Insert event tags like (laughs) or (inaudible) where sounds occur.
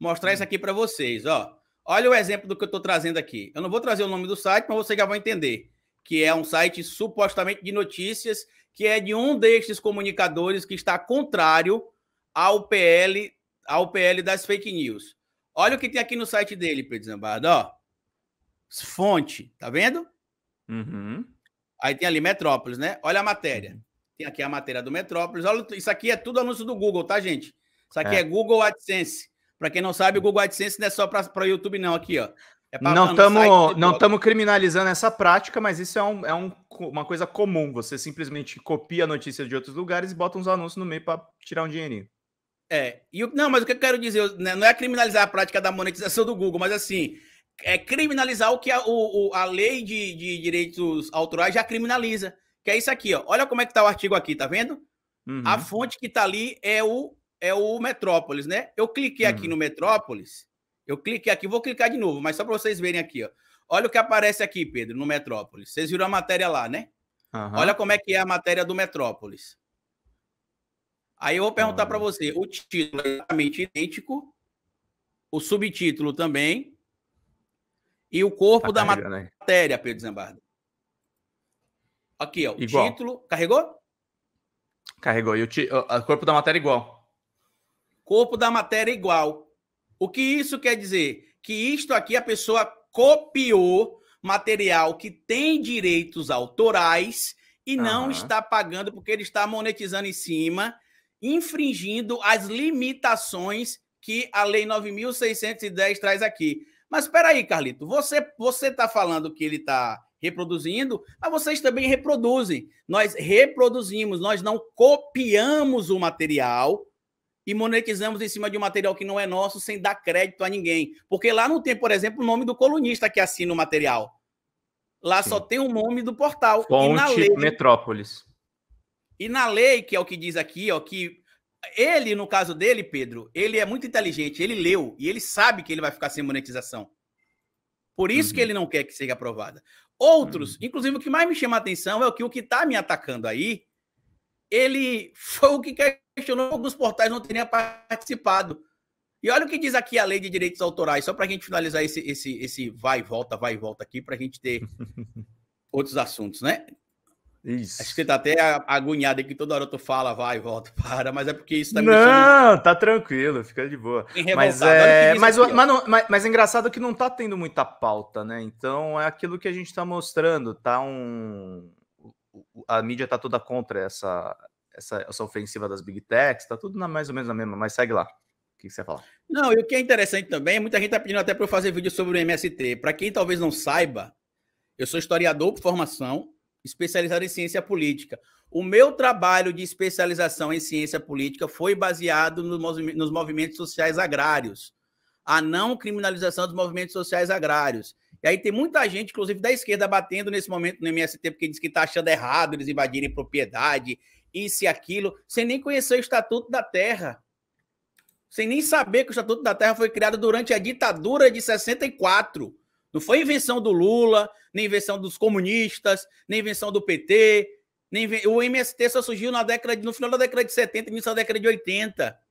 mostrar isso hum. aqui para vocês, ó. Olha o exemplo do que eu estou trazendo aqui. Eu não vou trazer o nome do site, mas vocês já vão entender. Que é um site supostamente de notícias, que é de um destes comunicadores que está contrário ao PL, ao PL das fake news. Olha o que tem aqui no site dele, Pedro Zambardo, ó. Fonte, tá vendo? Uhum. Aí tem ali Metrópolis, né? Olha a matéria. Uhum. Tem aqui a matéria do Metrópolis. Olha, isso aqui é tudo anúncio do Google, tá, gente? Isso aqui é, é Google AdSense. Para quem não sabe, o Google AdSense não é só para o YouTube, não, aqui, ó. É não estamos não estamos criminalizando essa prática, mas isso é, um, é um, uma coisa comum. Você simplesmente copia notícias de outros lugares e bota uns anúncios no meio para tirar um dinheirinho. É, e o, não, mas o que eu quero dizer né, não é criminalizar a prática da monetização do Google, mas assim é criminalizar o que a, o, a lei de, de, direitos autorais já criminaliza, que é isso aqui, ó. Olha como é que tá o artigo aqui, tá vendo? Uhum. A fonte que tá ali é o é o Metrópolis, né? Eu cliquei uhum. aqui no Metrópolis, eu cliquei aqui, vou clicar de novo, mas só para vocês verem aqui, ó. Olha o que aparece aqui, Pedro, no Metrópolis. Vocês viram a matéria lá, né? Uhum. Olha como é que é a matéria do Metrópolis. Aí eu vou perguntar uhum. para você, o título é exatamente idêntico, o subtítulo também, e o corpo tá da matéria, né? Pedro Zambardo. Aqui, ó, o igual. título... Carregou? Carregou. E o, o corpo da matéria é igual corpo da matéria igual. O que isso quer dizer? Que isto aqui a pessoa copiou material que tem direitos autorais e uhum. não está pagando porque ele está monetizando em cima, infringindo as limitações que a Lei 9.610 traz aqui. Mas espera aí, Carlito, você você está falando que ele está reproduzindo, mas vocês também reproduzem. Nós reproduzimos, nós não copiamos o material, e monetizamos em cima de um material que não é nosso sem dar crédito a ninguém. Porque lá não tem, por exemplo, o nome do colunista que assina o material. Lá Sim. só tem o nome do portal. Fonte e na lei, Metrópolis. E na lei, que é o que diz aqui, ó, que ele, no caso dele, Pedro, ele é muito inteligente, ele leu e ele sabe que ele vai ficar sem monetização. Por isso uhum. que ele não quer que seja aprovada. Outros, uhum. inclusive o que mais me chama a atenção é o que o que está me atacando aí ele foi o que questionou alguns portais não teriam participado. E olha o que diz aqui a lei de direitos autorais, só para a gente finalizar esse, esse, esse vai e volta, vai e volta aqui, para a gente ter (laughs) outros assuntos, né? Isso. Acho que você tá até agoniado que toda hora tu fala, vai, volta, (laughs) para, mas é porque isso tá me Não, tá tranquilo, fica de boa. Mas é... Mas, aqui, mas, não, mas, mas, é engraçado que não tá tendo muita pauta, né? Então é aquilo que a gente está mostrando, tá um, a mídia está toda contra essa, essa, essa ofensiva das big techs, está tudo na, mais ou menos na mesma, mas segue lá. O que você fala? Não, e o que é interessante também, muita gente está pedindo até para eu fazer vídeo sobre o MST. Para quem talvez não saiba, eu sou historiador por formação, especializado em ciência política. O meu trabalho de especialização em ciência política foi baseado nos movimentos sociais agrários, a não criminalização dos movimentos sociais agrários. E aí tem muita gente, inclusive da esquerda, batendo nesse momento no MST, porque diz que está achando errado eles invadirem propriedade, isso e aquilo, sem nem conhecer o Estatuto da Terra. Sem nem saber que o Estatuto da Terra foi criado durante a ditadura de 64. Não foi invenção do Lula, nem invenção dos comunistas, nem invenção do PT. Nem... O MST só surgiu na década de... no final da década de 70, início da década de 80.